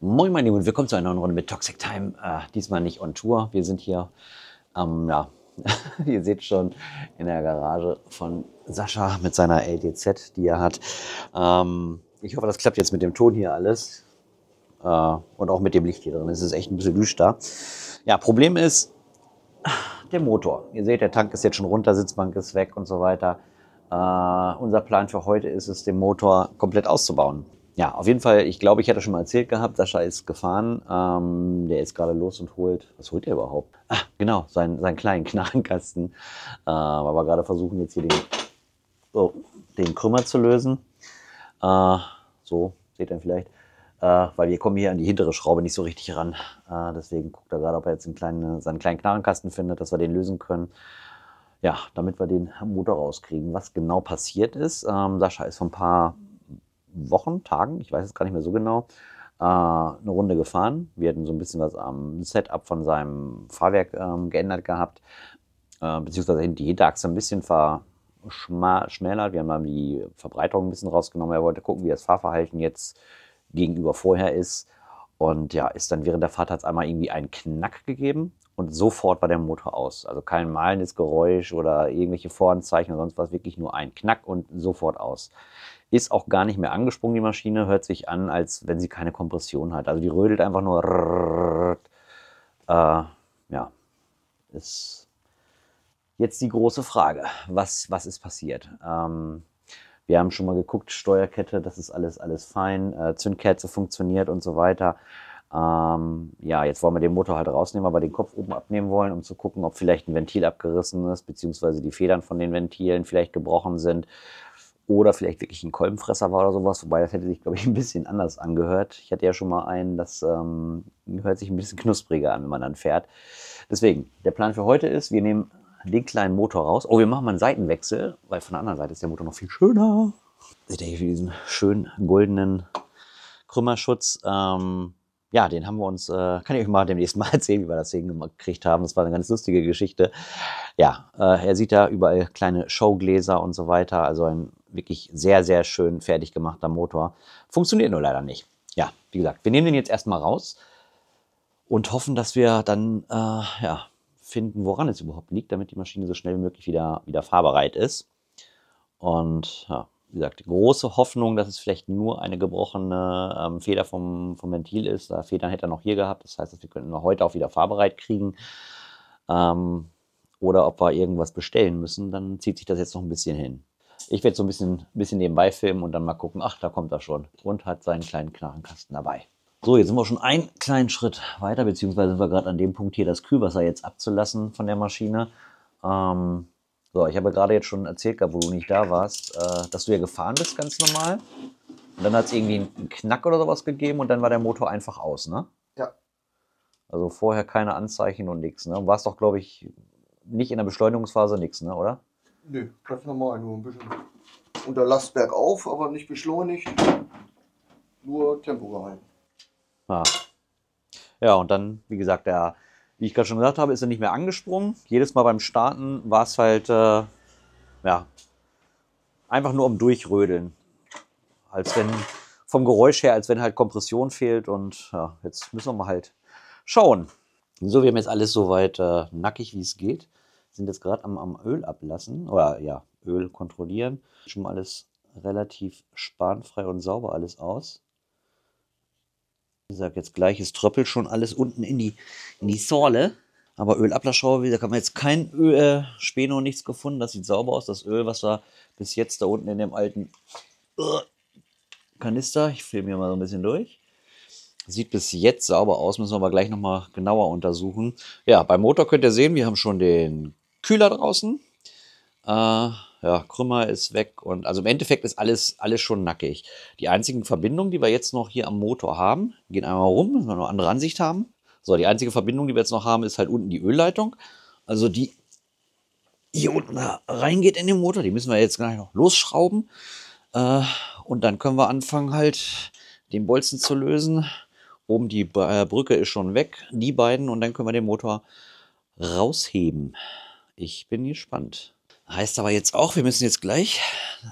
Moin, meine Lieben, und willkommen zu einer neuen Runde mit Toxic Time. Äh, diesmal nicht on Tour. Wir sind hier ähm, ja, ihr seht schon, in der Garage von Sascha mit seiner LDZ, die er hat. Ähm, ich hoffe, das klappt jetzt mit dem Ton hier alles. Äh, und auch mit dem Licht hier drin. Es ist echt ein bisschen düster. Ja, Problem ist der Motor. Ihr seht, der Tank ist jetzt schon runter, Sitzbank ist weg und so weiter. Äh, unser Plan für heute ist es, den Motor komplett auszubauen ja, auf jeden Fall, ich glaube, ich hatte schon mal erzählt gehabt, Sascha ist gefahren. Ähm, der ist gerade los und holt, was holt er überhaupt? Ah, genau, seinen, seinen kleinen Knarrenkasten. Ähm, aber gerade versuchen jetzt hier den, oh, den Krümmer zu lösen. Äh, so, seht ihr vielleicht. Äh, weil wir kommen hier an die hintere Schraube nicht so richtig ran. Äh, deswegen guckt er gerade, ob er jetzt einen kleinen, seinen kleinen Knarrenkasten findet, dass wir den lösen können ja, damit wir den Motor rauskriegen. Was genau passiert ist, ähm, Sascha ist von ein paar Wochen, Tagen, ich weiß es gar nicht mehr so genau, äh, eine Runde gefahren. Wir hatten so ein bisschen was am Setup von seinem Fahrwerk ähm, geändert gehabt, äh, beziehungsweise die Hinterachse ein bisschen verschmälert. Wir haben dann die Verbreiterung ein bisschen rausgenommen. Er wollte gucken, wie das Fahrverhalten jetzt gegenüber vorher ist. Und ja, ist dann während der Fahrt hat es einmal irgendwie einen Knack gegeben und sofort war der Motor aus. Also kein malendes Geräusch oder irgendwelche Voranzeichen oder sonst was, wirklich nur ein Knack und sofort aus. Ist auch gar nicht mehr angesprungen, die Maschine, hört sich an, als wenn sie keine Kompression hat. Also die rödelt einfach nur. Äh, ja, ist jetzt die große Frage, was, was ist passiert? Ähm, wir haben schon mal geguckt, Steuerkette, das ist alles, alles fein, äh, Zündkerze funktioniert und so weiter. Ähm, ja, jetzt wollen wir den Motor halt rausnehmen, aber den Kopf oben abnehmen wollen, um zu gucken, ob vielleicht ein Ventil abgerissen ist, beziehungsweise die Federn von den Ventilen vielleicht gebrochen sind oder vielleicht wirklich ein Kolbenfresser war oder sowas, wobei das hätte sich, glaube ich, ein bisschen anders angehört. Ich hatte ja schon mal einen, das ähm, hört sich ein bisschen knuspriger an, wenn man dann fährt. Deswegen, der Plan für heute ist, wir nehmen den kleinen Motor raus. Oh, wir machen mal einen Seitenwechsel, weil von der anderen Seite ist der Motor noch viel schöner. Seht ihr hier diesen schönen goldenen Krümmerschutz. Ähm, ja, den haben wir uns, äh, kann ich euch mal demnächst mal erzählen, wie wir das hingekriegt haben. Das war eine ganz lustige Geschichte. Ja, äh, er sieht da überall kleine Showgläser und so weiter. Also ein wirklich sehr, sehr schön fertig gemachter Motor. Funktioniert nur leider nicht. Ja, wie gesagt, wir nehmen den jetzt erstmal raus und hoffen, dass wir dann äh, ja, finden, woran es überhaupt liegt, damit die Maschine so schnell wie möglich wieder, wieder fahrbereit ist. Und ja, wie gesagt, große Hoffnung, dass es vielleicht nur eine gebrochene ähm, Feder vom, vom Ventil ist. Da Federn hätte er noch hier gehabt. Das heißt, dass wir könnten wir heute auch wieder fahrbereit kriegen. Ähm, oder ob wir irgendwas bestellen müssen, dann zieht sich das jetzt noch ein bisschen hin. Ich werde so ein bisschen, bisschen nebenbei filmen und dann mal gucken, ach, da kommt er schon. Und hat seinen kleinen Knarrenkasten dabei. So, jetzt sind wir schon einen kleinen Schritt weiter, beziehungsweise sind wir gerade an dem Punkt hier, das Kühlwasser jetzt abzulassen von der Maschine. Ähm, so, ich habe gerade jetzt schon erzählt wo du nicht da warst, äh, dass du ja gefahren bist, ganz normal. Und dann hat es irgendwie einen Knack oder sowas gegeben und dann war der Motor einfach aus, ne? Ja. Also vorher keine Anzeichen und nichts, ne? War es doch, glaube ich, nicht in der Beschleunigungsphase nichts, ne, oder? Nö, ganz normal, nur ein bisschen unter Last bergauf, aber nicht beschleunigt, nur Tempo gehalten. Ah. Ja, und dann, wie gesagt, der wie ich gerade schon gesagt habe, ist er nicht mehr angesprungen. Jedes Mal beim Starten war es halt, äh, ja, einfach nur um Durchrödeln. Als wenn, vom Geräusch her, als wenn halt Kompression fehlt und ja, jetzt müssen wir mal halt schauen. So, wir haben jetzt alles soweit äh, nackig, wie es geht. Sind jetzt gerade am, am Öl ablassen, oder ja, Öl kontrollieren. Schon mal alles relativ spanfrei und sauber alles aus. Ich sag jetzt gleich es tröppelt schon alles unten in die, in die Sorle. Aber Ölablassschraube, da haben wir jetzt kein Öl, äh, Späne und nichts gefunden. Das sieht sauber aus. Das Öl, was da bis jetzt da unten in dem alten uh, Kanister, ich filme hier mal so ein bisschen durch, sieht bis jetzt sauber aus. Müssen wir aber gleich nochmal genauer untersuchen. Ja, beim Motor könnt ihr sehen, wir haben schon den Kühler draußen. Äh, ja, Krümmer ist weg und also im Endeffekt ist alles, alles schon nackig. Die einzigen Verbindungen, die wir jetzt noch hier am Motor haben, gehen einmal rum, wenn wir noch andere Ansicht haben. So, die einzige Verbindung, die wir jetzt noch haben, ist halt unten die Ölleitung. Also die hier unten reingeht in den Motor, die müssen wir jetzt gleich noch losschrauben. Äh, und dann können wir anfangen halt den Bolzen zu lösen. Oben die äh, Brücke ist schon weg, die beiden und dann können wir den Motor rausheben. Ich bin gespannt. Heißt aber jetzt auch, wir müssen jetzt gleich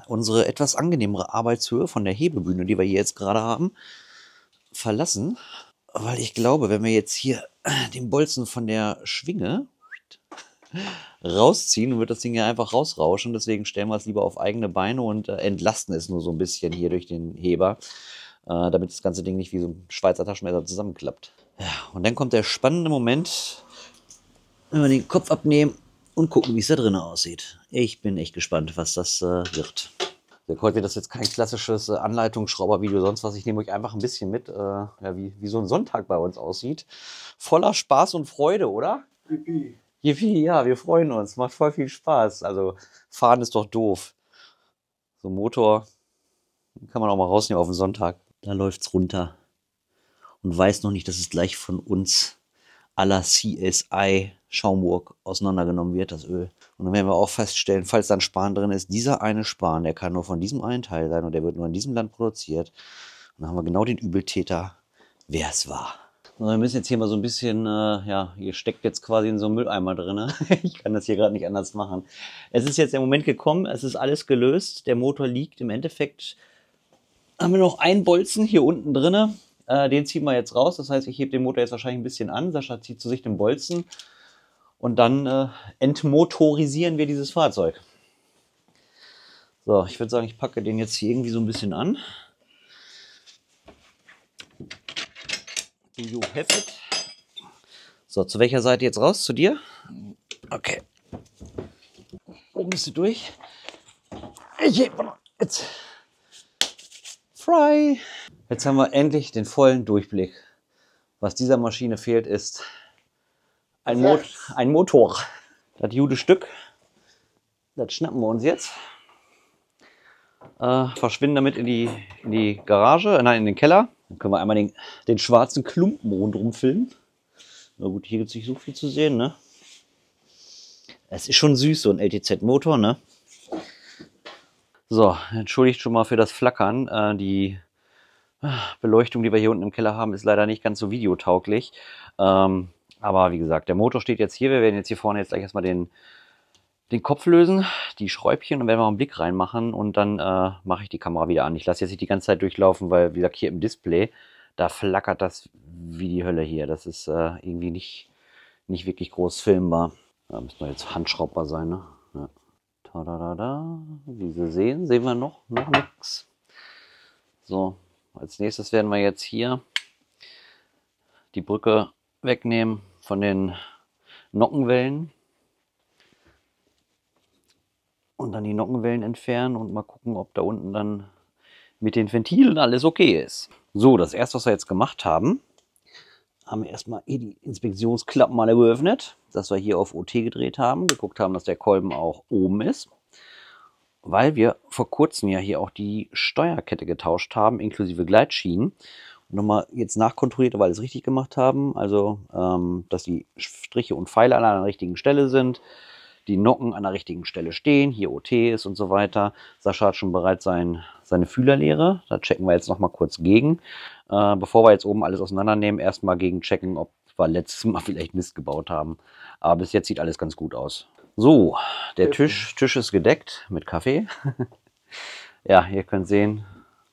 unsere etwas angenehmere Arbeitshöhe von der Hebebühne, die wir hier jetzt gerade haben, verlassen. Weil ich glaube, wenn wir jetzt hier den Bolzen von der Schwinge rausziehen, wird das Ding ja einfach rausrauschen. Deswegen stellen wir es lieber auf eigene Beine und äh, entlasten es nur so ein bisschen hier durch den Heber, äh, damit das ganze Ding nicht wie so ein Schweizer Taschenmesser zusammenklappt. Ja, und dann kommt der spannende Moment, wenn wir den Kopf abnehmen und gucken, wie es da drin aussieht. Ich bin echt gespannt, was das äh, wird. Heute wird das jetzt kein klassisches äh, Anleitungsschraubervideo, sonst was. Ich nehme euch einfach ein bisschen mit, äh, ja, wie, wie so ein Sonntag bei uns aussieht. Voller Spaß und Freude, oder? Yippie. Yippie, ja, wir freuen uns. Macht voll viel Spaß. Also fahren ist doch doof. So ein Motor kann man auch mal rausnehmen auf den Sonntag. Da läuft es runter und weiß noch nicht, dass es gleich von uns aller CSI Schaumburg auseinandergenommen wird, das Öl. Und dann werden wir auch feststellen, falls dann Span drin ist, dieser eine Span, der kann nur von diesem einen Teil sein und der wird nur in diesem Land produziert. Und dann haben wir genau den Übeltäter, wer es war. Und wir müssen jetzt hier mal so ein bisschen, äh, ja, ihr steckt jetzt quasi in so einem Mülleimer drin. Ne? Ich kann das hier gerade nicht anders machen. Es ist jetzt der Moment gekommen, es ist alles gelöst, der Motor liegt. Im Endeffekt haben wir noch einen Bolzen hier unten drin. Äh, den ziehen wir jetzt raus. Das heißt, ich hebe den Motor jetzt wahrscheinlich ein bisschen an. Sascha zieht zu sich den Bolzen und dann äh, entmotorisieren wir dieses Fahrzeug. So, ich würde sagen, ich packe den jetzt hier irgendwie so ein bisschen an. Do you have it? So, zu welcher Seite jetzt raus? Zu dir? Okay. Oben bist du durch. Jetzt. Fry. Jetzt haben wir endlich den vollen Durchblick. Was dieser Maschine fehlt, ist ein, Mot ein Motor. Das jude Stück. Das schnappen wir uns jetzt. Äh, verschwinden damit in die, in die Garage, äh, nein, in den Keller. Dann können wir einmal den, den schwarzen Klumpen rundherum filmen. Na gut, hier gibt es nicht so viel zu sehen, ne? Es ist schon süß, so ein LTZ-Motor, ne? So, entschuldigt schon mal für das Flackern. Äh, die äh, Beleuchtung, die wir hier unten im Keller haben, ist leider nicht ganz so videotauglich. Ähm, aber wie gesagt, der Motor steht jetzt hier. Wir werden jetzt hier vorne jetzt gleich erstmal den, den Kopf lösen, die Schräubchen und werden wir einen Blick reinmachen und dann äh, mache ich die Kamera wieder an. Ich lasse jetzt nicht die ganze Zeit durchlaufen, weil wie gesagt, hier im Display, da flackert das wie die Hölle hier. Das ist äh, irgendwie nicht, nicht wirklich groß filmbar. Da müssen wir jetzt handschraubbar sein, ne? Ja. Da, da, da, da. Wie Sie sehen, sehen wir noch, noch nichts. So, als nächstes werden wir jetzt hier die Brücke wegnehmen von den Nockenwellen. Und dann die Nockenwellen entfernen und mal gucken, ob da unten dann mit den Ventilen alles okay ist. So, das erste, was wir jetzt gemacht haben, haben wir erstmal eh die Inspektionsklappen alle geöffnet, dass wir hier auf OT gedreht haben, geguckt haben, dass der Kolben auch oben ist, weil wir vor kurzem ja hier auch die Steuerkette getauscht haben, inklusive Gleitschienen nochmal jetzt nachkontrolliert, weil sie es richtig gemacht haben. Also, ähm, dass die Striche und Pfeile an einer richtigen Stelle sind, die Nocken an der richtigen Stelle stehen, hier OT ist und so weiter. Sascha hat schon bereits sein, seine Fühlerlehre. Da checken wir jetzt nochmal kurz gegen. Äh, bevor wir jetzt oben alles auseinandernehmen, erstmal gegen checken, ob wir letztes Mal vielleicht Mist gebaut haben. Aber bis jetzt sieht alles ganz gut aus. So, der Tisch, Tisch ist gedeckt mit Kaffee. ja, ihr könnt sehen,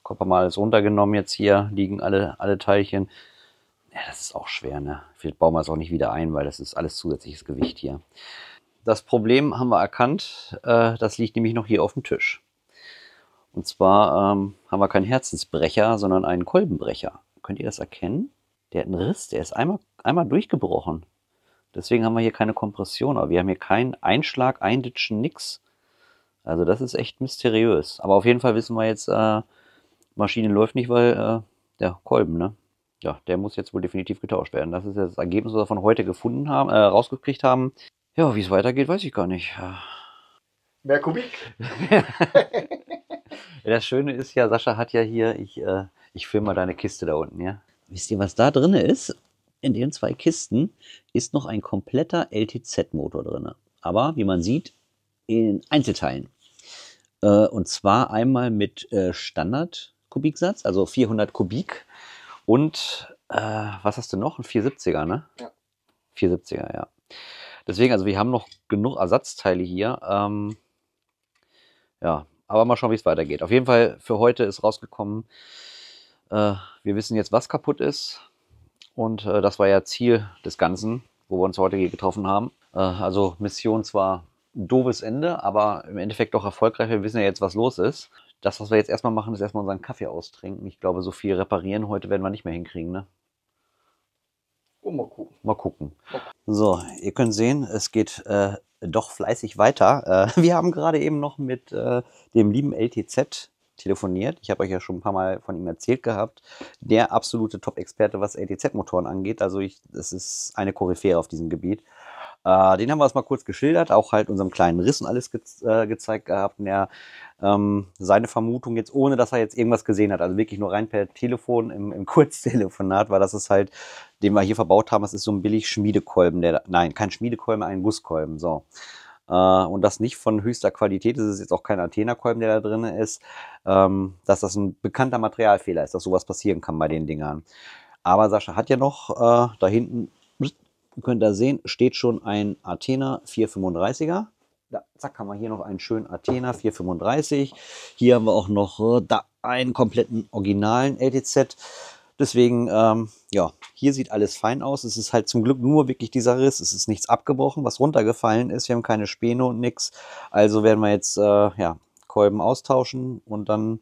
Kopf mal alles runtergenommen jetzt hier, liegen alle, alle Teilchen. Ja, das ist auch schwer, ne? Vielleicht bauen wir es auch nicht wieder ein, weil das ist alles zusätzliches Gewicht hier. Das Problem haben wir erkannt, äh, das liegt nämlich noch hier auf dem Tisch. Und zwar ähm, haben wir keinen Herzensbrecher, sondern einen Kolbenbrecher. Könnt ihr das erkennen? Der hat einen Riss, der ist einmal, einmal durchgebrochen. Deswegen haben wir hier keine Kompression, aber wir haben hier keinen Einschlag, Einditschen, nix. Also das ist echt mysteriös. Aber auf jeden Fall wissen wir jetzt, äh, Maschine läuft nicht, weil äh, der Kolben, ne? Ja, der muss jetzt wohl definitiv getauscht werden. Das ist das Ergebnis, was wir von heute gefunden haben, äh, rausgekriegt haben. Ja, wie es weitergeht, weiß ich gar nicht. Mehr Kubik? das Schöne ist ja, Sascha hat ja hier, ich, äh, ich filme mal deine Kiste da unten, ja? Wisst ihr, was da drin ist? In den zwei Kisten ist noch ein kompletter LTZ-Motor drin. Aber, wie man sieht, in Einzelteilen. Äh, und zwar einmal mit äh, Standard Kubiksatz, also 400 Kubik. Und äh, was hast du noch? Ein 470er, ne? Ja. 470er, ja. Deswegen, also wir haben noch genug Ersatzteile hier. Ähm, ja, aber mal schauen, wie es weitergeht. Auf jeden Fall für heute ist rausgekommen, äh, wir wissen jetzt, was kaputt ist. Und äh, das war ja Ziel des Ganzen, wo wir uns heute hier getroffen haben. Äh, also Mission zwar ein doofes Ende, aber im Endeffekt doch erfolgreich. Wir wissen ja jetzt, was los ist. Das, was wir jetzt erstmal machen, ist erstmal unseren Kaffee austrinken. Ich glaube, so viel reparieren heute werden wir nicht mehr hinkriegen, ne? Oh, mal gucken. Mal gucken. So, ihr könnt sehen, es geht äh, doch fleißig weiter. Äh, wir haben gerade eben noch mit äh, dem lieben LTZ telefoniert. Ich habe euch ja schon ein paar Mal von ihm erzählt gehabt. Der absolute Top-Experte, was LTZ-Motoren angeht. Also ich, das ist eine Koryphäe auf diesem Gebiet. Äh, den haben wir erstmal kurz geschildert, auch halt unserem kleinen Riss und alles ge äh, gezeigt gehabt. Und er, ähm, seine Vermutung jetzt, ohne dass er jetzt irgendwas gesehen hat, also wirklich nur rein per Telefon im, im Kurztelefonat, war das ist halt, den wir hier verbaut haben, das ist so ein billig Schmiedekolben, der, nein, kein Schmiedekolben, ein Gusskolben, so. Äh, und das nicht von höchster Qualität, das ist jetzt auch kein Athena-Kolben, der da drin ist, ähm, dass das ein bekannter Materialfehler ist, dass sowas passieren kann bei den Dingern. Aber Sascha hat ja noch äh, da hinten Ihr könnt da sehen, steht schon ein Athena 435er. Da, zack, haben wir hier noch einen schönen Athena 435. Hier haben wir auch noch äh, da einen kompletten originalen LTZ. Deswegen, ähm, ja, hier sieht alles fein aus. Es ist halt zum Glück nur wirklich dieser Riss. Es ist nichts abgebrochen, was runtergefallen ist. Wir haben keine Späne und nichts. Also werden wir jetzt äh, ja, Kolben austauschen und dann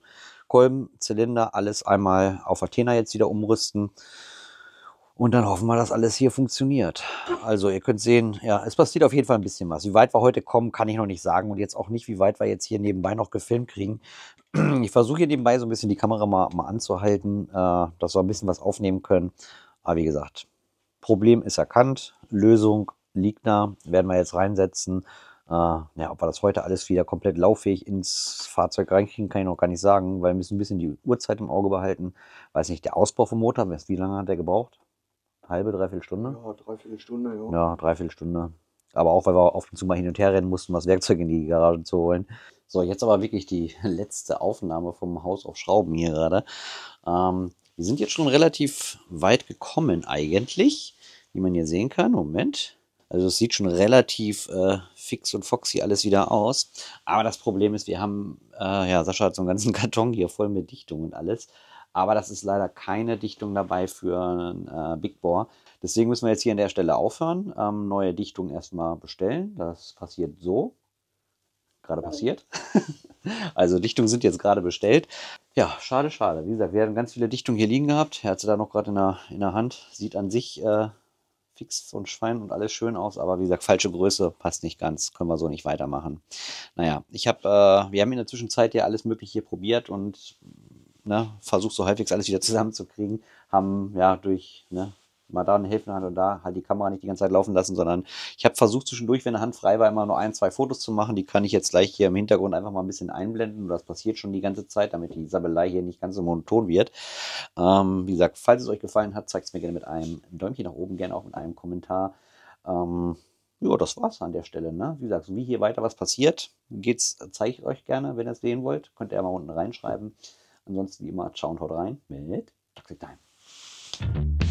Kolben, Zylinder, alles einmal auf Athena jetzt wieder umrüsten. Und dann hoffen wir, dass alles hier funktioniert. Also ihr könnt sehen, ja, es passiert auf jeden Fall ein bisschen was. Wie weit wir heute kommen, kann ich noch nicht sagen. Und jetzt auch nicht, wie weit wir jetzt hier nebenbei noch gefilmt kriegen. Ich versuche hier nebenbei so ein bisschen die Kamera mal, mal anzuhalten, äh, dass wir ein bisschen was aufnehmen können. Aber wie gesagt, Problem ist erkannt. Lösung liegt da. Werden wir jetzt reinsetzen. Äh, ja, ob wir das heute alles wieder komplett lauffähig ins Fahrzeug reinkriegen, kann ich noch gar nicht sagen, weil wir müssen ein bisschen die Uhrzeit im Auge behalten. Weiß nicht, der Ausbau vom Motor, wie lange hat der gebraucht? halbe, dreiviertel Stunde? Ja, dreiviertel Stunde, ja. Ja, dreiviertel Stunde. Aber auch, weil wir auf und zu mal hin und her rennen mussten, was Werkzeug in die Garage zu holen. So, jetzt aber wirklich die letzte Aufnahme vom Haus auf Schrauben hier gerade. Ähm, wir sind jetzt schon relativ weit gekommen eigentlich, wie man hier sehen kann. Moment. Also es sieht schon relativ äh, fix und foxy alles wieder aus. Aber das Problem ist, wir haben, äh, ja, Sascha hat so einen ganzen Karton hier voll mit Dichtung und alles aber das ist leider keine Dichtung dabei für einen äh, Big Bore. Deswegen müssen wir jetzt hier an der Stelle aufhören, ähm, neue Dichtung erstmal bestellen. Das passiert so. Gerade passiert. also Dichtungen sind jetzt gerade bestellt. Ja, schade, schade. Wie gesagt, wir haben ganz viele Dichtungen hier liegen gehabt. Er hat sie da noch gerade in der, in der Hand. Sieht an sich äh, fix und Schwein und alles schön aus, aber wie gesagt, falsche Größe, passt nicht ganz, können wir so nicht weitermachen. Naja, ich habe, äh, wir haben in der Zwischenzeit ja alles Mögliche probiert und ne, versucht so halbwegs alles wieder zusammenzukriegen, haben ja durch ne, mal da eine Hilfenhand halt und da halt die Kamera nicht die ganze Zeit laufen lassen, sondern ich habe versucht zwischendurch, wenn eine Hand frei war, immer nur ein, zwei Fotos zu machen. Die kann ich jetzt gleich hier im Hintergrund einfach mal ein bisschen einblenden. Das passiert schon die ganze Zeit, damit die Sabelei hier nicht ganz so monoton wird. Ähm, wie gesagt, falls es euch gefallen hat, zeigt es mir gerne mit einem Däumchen nach oben, gerne auch mit einem Kommentar. Ähm, ja, das war's an der Stelle. Ne? Wie gesagt, wie hier weiter was passiert, geht's, zeige ich euch gerne, wenn ihr es sehen wollt. Könnt ihr mal unten reinschreiben. Ansonsten wie immer, ciao und haut rein mit Toxic Time.